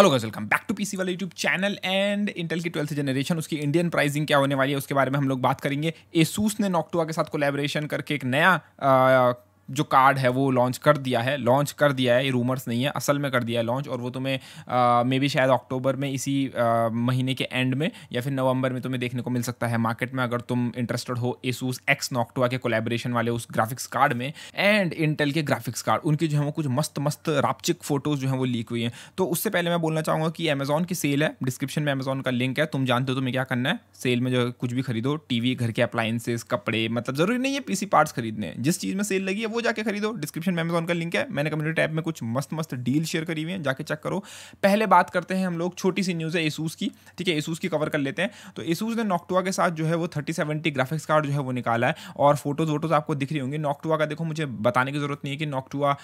hello guys welcome back to PC वाले YouTube channel and Intel की twelfth generation उसकी Indian pricing क्या होने वाली है उसके बारे में हम लोग बात करेंगे एसूस ने नॉक्टुआ के साथ कोलेबोरेशन करके एक नया जो कार्ड है वो लॉन्च कर दिया है लॉन्च कर दिया है ये रूमर्स नहीं है असल में कर दिया है लॉन्च और वो तुम्हें मे बी शायद अक्टूबर में इसी आ, महीने के एंड में या फिर नवंबर में तुम्हें देखने को मिल सकता है मार्केट में अगर तुम इंटरेस्टेड हो एसूस एक्स नॉक्टोआ के कोलेब्रेशन वाले उस ग्राफिक्स कार्ड में एंड इंटेल के ग्राफिक्स कार्ड उनकी जो है वो कुछ मस्त मस्त रापचिक फोटोज़ जो है वो लीक हुई हैं तो उससे पहले मैं बोलना चाहूँगा कि अमेजोन की सेल है डिस्क्रिप्शन में अमेज़ॉन का लिंक है तुम जानते हो तुम्हें क्या करना है सेल में जो कुछ भी खरीदो टीवी घर के अप्लाइंसेज कपड़े मतलब ज़रूरी नहीं है पीसी पार्ट्स खरीदने जिस चीज़ में सेल लगी है वो को जाके खरीदो डिस्क्रिप्शन में अमेजोन का लिंक है मैंने कम्युनिटी टैब में कुछ मस्त मस्त डील शेयर करी हुई है जाके चेक करो पहले बात करते हैं हम लोग छोटी सी न्यूज़ है एसूस की ठीक है एसूस की कवर कर लेते हैं तो एसूस ने नॉक्टुआ के साथ जो है वो थर्टी सेवेंटी ग्राफिक्स कार्ड जो है वो निकाला है और फोटोज़ वोटोज़ आपको दिख रही होंगी नॉक्टुआ का देखो मुझे बताने की ज़रूरत नहीं है कि नॉक्टुआ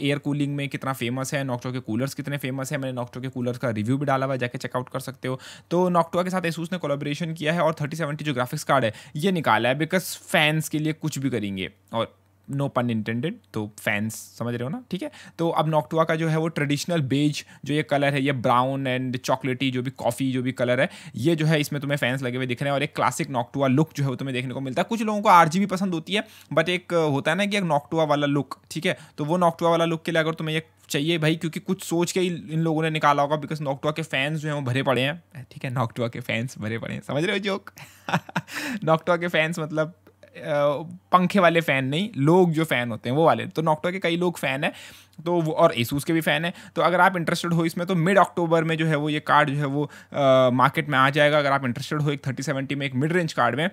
एयर कूलिंग में कितना फेमस है नॉक्टुआ के कूलर्स कितने फेमस है मैंने नॉक्टुआ के कूलर्स का रिव्यू भी डाला हुआ जाके चेकआउट कर सकते हो तो नॉक्टुआ के साथ एसूस ने कोलाब्रेशन किया है और थर्टी जो ग्राफिक्स कार्ड है ये निकाला है बिकॉज फैंस के लिए कुछ भी करेंगे और नो पन इंटेंडेड तो फैंस समझ रहे हो ना ठीक है तो अब नॉकटुआ का जो है वो ट्रेडिशनल बेज जो ये कलर है ये ब्राउन एंड चॉकलेटी जो भी कॉफ़ी जो भी कलर है ये जो है इसमें तुम्हें फैंस लगे हुए दिख रहे हैं और एक क्लासिक नॉक्टुआ लुक जो है वो तुम्हें देखने को मिलता है कुछ लोगों को आर भी पसंद होती है बट एक होता है ना कि एक नॉक्टुआ वाला लुक ठीक है तो वो नॉकटुआ वाला लुक के लिए अगर तुम्हें ये चाहिए भाई क्योंकि कुछ सोच के ही इन लोगों ने निकाला होगा बिकॉज नॉकटुआ के फैंस जो हैं वो भरे पड़े हैं ठीक है नॉकटुआ के फैंस भरे पड़े हैं समझ रहे हो जोक नॉकटुआ के फैंस मतलब पंखे वाले फ़ैन नहीं लोग जो फ़ैन होते हैं वो वाले तो नॉक्टो के कई लोग फ़ैन हैं तो और एसूस के भी फ़ैन हैं तो अगर आप इंटरेस्टेड हो इसमें तो मिड अक्टूबर में जो है वो ये कार्ड जो है वो मार्केट में आ जाएगा अगर आप इंटरेस्टेड हो एक थर्टी सेवेंटी में एक मिड रेंज कार्ड में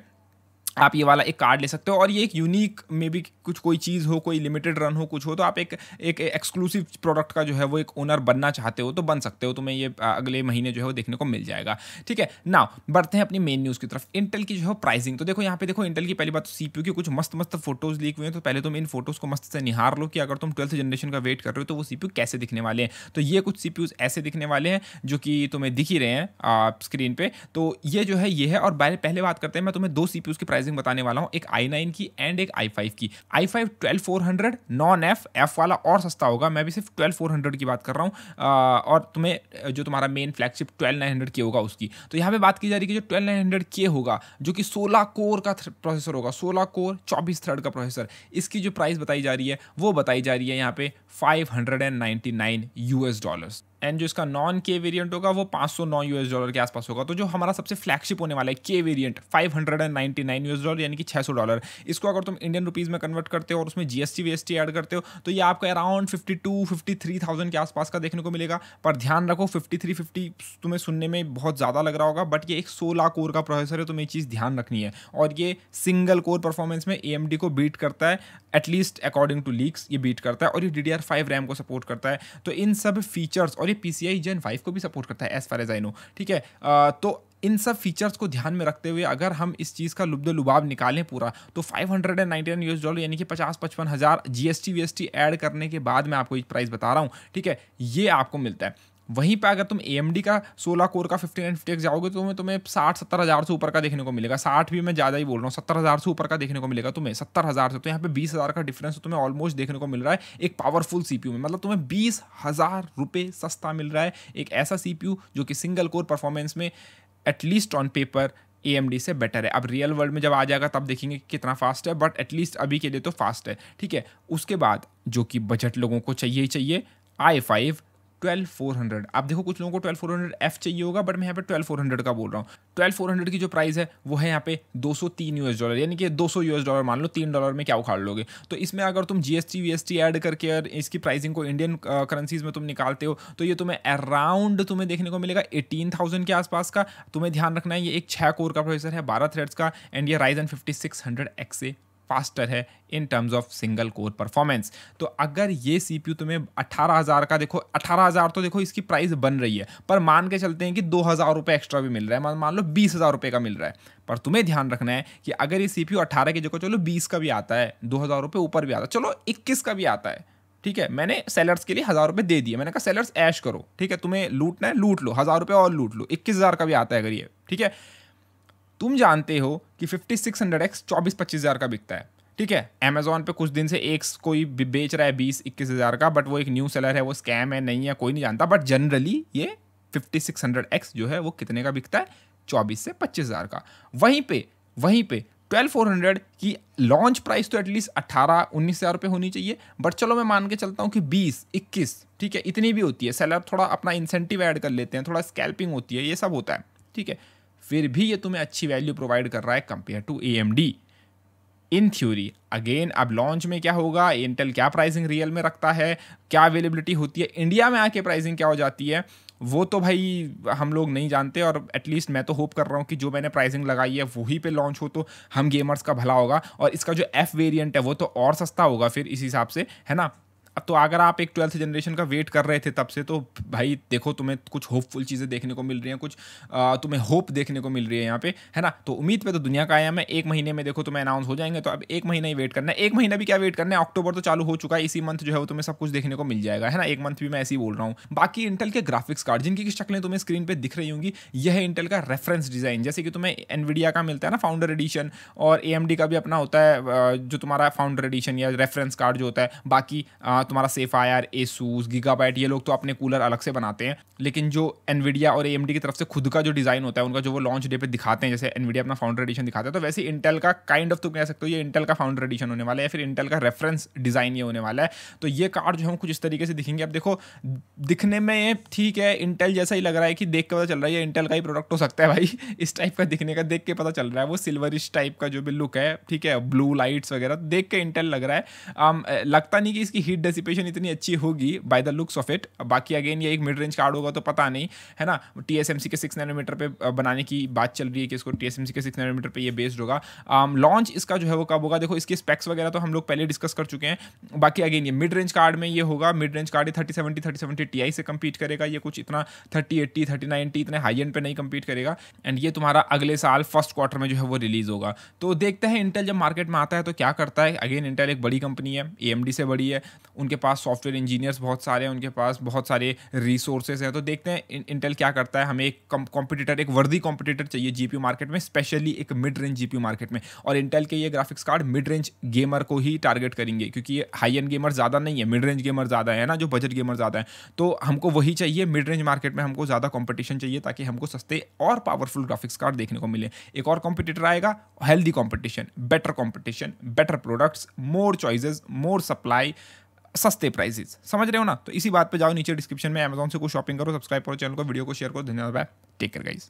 आप ये वाला एक कार्ड ले सकते हो और ये एक यूनिक मे बी कुछ कोई चीज़ हो कोई लिमिटेड रन हो कुछ हो तो आप एक एक एक्सक्लूसिव प्रोडक्ट का जो है वो एक ओनर बनना चाहते हो तो बन सकते हो तुम्हें ये अगले महीने जो है वो देखने को मिल जाएगा ठीक है ना बढ़ते हैं अपनी मेन न्यूज़ की तरफ इंटेल की जो है प्राइसिंग तो देखो यहाँ पे देखो इंटेल की पहली बात तो सी की कुछ मस्त मस्त फोटोज़ लीक हुए हैं तो पहले तुम इन फोटोज़ को मस्त से निहार लो कि अगर तुम ट्वेल्थ जनरेशन का वेट कर रहे हो तो वो सी कैसे दिखने वाले हैं तो ये कुछ सी ऐसे दिखने वाले हैं जो कि तुम्हें दिख ही रहे हैं स्क्रीन पर तो ये जो है ये है और पहले बात करते हैं मैं तुम्हें दो सी की प्राइस प्राइसिंग बताने वाला हूँ एक आई नाइन की एंड एक आई फाइव की I five twelve four hundred non F F वाला और सस्ता होगा मैं भी सिर्फ ट्वेल्व फोर हंड्रेड की बात कर रहा हूँ और तुम्हें जो तुम्हारा main flagship twelve nine hundred के होगा उसकी तो यहाँ पे बात की जा रही है कि जो ट्वेल्व नाइन हंड्रेड के होगा जो कि सोलह कोर का प्रोसेसर होगा सोलह कोर चौबीस थर्ड का प्रोसेसर इसकी जो प्राइस बताई जा रही है वो बताई जा रही है यहाँ पे five hundred and ninety nine U S dollars and जो इसका नॉन के वेरिएंट होगा वो 509 यूएस डॉलर के आसपास होगा तो जो हमारा सबसे फ्लैगशिप होने वाला है के वेरिएंट 599 यूएस डॉलर यानी कि 600 डॉलर इसको अगर तुम इंडियन रुपीज़ में कन्वर्ट करते हो और उसमें जीएसटी टी ऐड करते हो तो ये आपको अराउंड फिफ्टी टू फिफ्टी के आसपास का देखने को मिलेगा पर ध्यान रखो फिफ्टी थ्री तुम्हें सुनने में बहुत ज़्यादा लग रहा होगा बट ये एक सोलह कोर का प्रोसेसर है तो तुम्हें ये चीज़ ध्यान रखनी है और ये सिंगल कोर परफॉर्मेंस में ए को बीट करता है एटलीस्ट अकॉर्डिंग टू लीक्स ये बीट करता है और ये डी रैम को सपोर्ट करता है तो इन सब फीचर्स और ये पी सी आई जेन फाइव को भी सपोर्ट करता है as far as I know ठीक है तो इन सब फीचर्स को ध्यान में रखते हुए अगर हम इस चीज़ का लुब्ध लुबाब निकालें पूरा तो 599 यूएस डॉलर यानी कि पचास पचपन हज़ार जीएसटी वीएसटी ऐड करने के बाद मैं आपको ये प्राइस बता रहा हूँ ठीक है ये आपको मिलता है वहीं पर अगर तुम ए का सोलह कोर का फिफ्टी नाइन फिफ्टी एक्स जाओगे तो तुम्हें तुम्हें साठ सत्तर हज़ार से ऊपर का देखने को मिलेगा साठ भी मैं ज़्यादा ही बोल रहा हूँ सत्तर हज़ार से ऊपर का देखने को मिलेगा तुम्हें सत्तर हज़ार से तो यहाँ पे बीस हज़ार का डिफरेंस तुम्हें ऑलमोस्ट देखने को मिल रहा है एक पावरफुल सी में मतलब तुम्हें बीस हज़ार रुपये सस्ता मिल रहा है एक ऐसा सी जो कि सिंगल कोर परफॉर्मेंस में एटलीस्ट ऑन पेपर ए से बेटर है अब रियल वर्ल्ड में जब आ जाएगा तब देखेंगे कि कितना फास्ट है बट एटलीस्ट अभी के लिए तो फास्ट है ठीक है उसके बाद जो कि बजट लोगों को चाहिए ही चाहिए I five twelve four hundred आप देखो कुछ लोगों को ट्वेल्व फोर हंड्रेड एफ चाहिए होगा बट मैं यहाँ पे ट्वेल्व फोर हंड्रेड का बोल रहा हूँ ट्वेल्व फोर हंड्रेड की जो प्राइस है वो है यहाँ पे दो सौ तीन यूएस डॉलर यानी कि दो सौ यूएस डॉलर मान लो तीन डॉलर में क्या उखाड़ लोगे तो इसमें अगर तुम जीएसटी वीएसटी ऐड करके और इसकी प्राइसिंग को इंडियन करेंसीज में तुम निकालते हो तो ये तुम्हें अराउंड तुम्हें देखने को मिलेगा एटीन थाउजेंड के आसपास का तुम्हें ध्यान रखना है ये एक छः कोर का प्रोसेसर है बारह थ्रेड्स का एंड ये Ryzen fifty six hundred X faster है in terms of single core performance तो अगर ये सी पी यू तुम्हें अठारह हज़ार का देखो अठारह हज़ार तो देखो इसकी प्राइस बन रही है पर मान के चलते हैं कि दो हज़ार रुपये एक्स्ट्रा भी मिल रहा है मान लो बीस हज़ार रुपये का मिल रहा है पर तुम्हें ध्यान रखना है कि अगर ये सी पी यू अठारह की जगह चलो बीस का भी आता है दो हज़ार रुपये ऊपर भी आता है चलो इक्कीस का भी आता है ठीक है मैंने सेलर्स के लिए हज़ार रुपये दे दिए मैंने कहा सेलर्स ऐश करो ठीक है तुम्हें लूटना है लूट लो हज़ार रुपये और लूट लो इक्कीस हज़ार का भी आता है अगर ये ठीक है तुम जानते हो कि फिफ्टी सिक्स हंड्रेड एक्स चौबीस पच्चीस हज़ार का बिकता है ठीक है अमेजोन पे कुछ दिन से एक कोई बेच रहा है बीस इक्कीस हज़ार का बट वो एक न्यू सेलर है वो स्कैम है नहीं है कोई नहीं जानता बट जनरली ये फिफ्टी सिक्स हंड्रेड एक्स जो है वो कितने का बिकता है चौबीस से पच्चीस हज़ार का वहीं पे वहीं पे ट्वेल्व फोर हंड्रेड की लॉन्च प्राइस तो एटलीस्ट अट्ठारह उन्नीस हज़ार रुपये होनी चाहिए बट चलो मैं मान के चलता हूँ कि बीस इक्कीस ठीक है इतनी भी होती है सेलर थोड़ा अपना इंसेंटिव ऐड कर लेते हैं थोड़ा स्कैल्पिंग होती है ये सब होता है ठीक है फिर भी ये तुम्हें अच्छी वैल्यू प्रोवाइड कर रहा है compare to A in theory again अब लॉन्च में क्या होगा इंटेल क्या प्राइसिंग रियल में रखता है क्या अवेलेबिलिटी होती है इंडिया में आके प्राइसिंग क्या हो जाती है वो तो भाई हम लोग नहीं जानते और एटलीस्ट मैं तो होप कर रहा हूँ कि जो मैंने प्राइसिंग लगाई है वही पे लॉन्च हो तो हम गेमर्स का भला होगा और इसका जो एफ़ वेरिएंट है वो तो और सस्ता होगा फिर इस हिसाब से है ना तो अगर आप एक ट्वेल्थ जनरेशन का वेट कर रहे थे तब से तो भाई देखो तुम्हें कुछ होपफुल चीज़ें देखने को मिल रही हैं कुछ तुम्हें होप देखने को मिल रही है यहाँ पे है ना तो उम्मीद पे तो दुनिया का आया मैं एक महीने में देखो तुम्हें अनाउंस हो जाएंगे तो अब एक महीना ही वेट करना है एक महीना भी क्या वेट करना है अक्टूबर तो चालू हो चुका है इसी मंथ जो है वो तुम्हें सब कुछ देखने को मिल जाएगा है ना एक मंथ भी मैं ऐसे ही बोल रहा हूँ बाकी इंटेल के ग्राफिक्स कार्ड जिनकी की शक्लें तुम्हें स्क्रीन पर दिख रही होंगी यह है इंटेल का रेफरेंस डिज़ाइन जैसे कि तुम्हें एनवीडिया का मिलता है ना फाउंडर एडिशन और ए का भी अपना होता है जो तुम्हारा फाउंडर एडिशन या रेफरेंस कार्ड जो होता है बाकी हाँ तुम्हारा सेफ आयर एसूस गीगाबाइट ये लोग तो अपने कूलर अलग से बनाते हैं लेकिन जो एनविडिया और एम की तरफ से खुद का जो डिज़ाइन होता है उनका जो वो लॉन्च डे पे दिखाते हैं जैसे एनविडिया अपना फाउंडर एडिशन दिखाते हैं तो वैसे इंटेल का काइंड ऑफ तुम कह सकते हो ये इंटेल का फाउंडर एडिशन होने वाला है फिर इंटेल का रेफरेंस डिज़ाइन ये होने वाला है तो ये कार्ड जो हम कुछ इस तरीके से दिखेंगे अब देखो दिखने में ये ठीक है इंटेल जैसा ही लग रहा है कि देख के पता चल रहा है ये इंटेल का ही प्रोडक्ट हो सकता है भाई इस टाइप का दिखने का देख के पता चल रहा है वो सिल्वरिश टाइप का जो भी लुक है ठीक है ब्लू लाइट्स वगैरह तो देख के इंटेल लग रहा है um, लगता नहीं कि इसकी हीट एंटिसिपेशन इतनी अच्छी होगी by the looks of it बाकी अगेन ये एक मिड रेंज कार्ड होगा तो पता नहीं है ना टी के सिक्स नैनोमीटर पे बनाने की बात चल रही है कि इसको टी के सिक्स नैनोमीटर पे ये बेस्ड होगा लॉन्च um, इसका जो है वो कब होगा देखो इसके स्पेक्स वगैरह तो हम लोग पहले डिस्कस कर चुके हैं बाकी अगेन ये मिड रेंज कार्ड में ये होगा mid range card thirty seventy thirty seventy T I से कम्पीट करेगा ये कुछ इतना थर्टी एट्टी थर्टी नाइनटी इतने हाई एंड पे नहीं कम्पीट करेगा एंड ये तुम्हारा अगले साल फर्स्ट क्वार्टर में जो है वो रिलीज होगा तो देखते हैं इंटेल जब मार्केट में आता है तो क्या करता है अगेन इंटेल एक बड़ी कंपनी है ए से बड़ी है उनके पास सॉफ्टवेयर इंजीनियर्स बहुत सारे हैं उनके पास बहुत सारे रिसोर्सेज हैं तो देखते हैं इंटेल क्या करता है हमें एक कॉम्पिटिटर एक वर्दी कॉम्पिटिटर चाहिए जी मार्केट में स्पेशली एक मिड रेंज जी मार्केट में और इंटेल के ये graphics card mid range gamer को ही टारगेट करेंगे क्योंकि ये हाई एंड गेमर ज़्यादा नहीं है मिड रेंज गेमर ज़्यादा है ना जो बजट गेमर ज़्यादा है तो हमको वही चाहिए मिड रेंज मार्केट में हमको ज़्यादा कॉम्पिटिशन चाहिए ताकि हमको सस्ते और पावरफुल ग्राफिक्स कार्ड देखने को मिले एक और कॉम्पिटिटर आएगा healthy competition better competition better products more choices more supply सस्ते प्राइजेस समझ रहे हो ना तो इसी बात पे जाओ नीचे डिस्क्रिप्शन में अमेजॉन से कुछ शॉपिंग करो सब्सक्राइब करो चैनल को वीडियो को शेयर करो धन्यवाद टेक केयर गाइस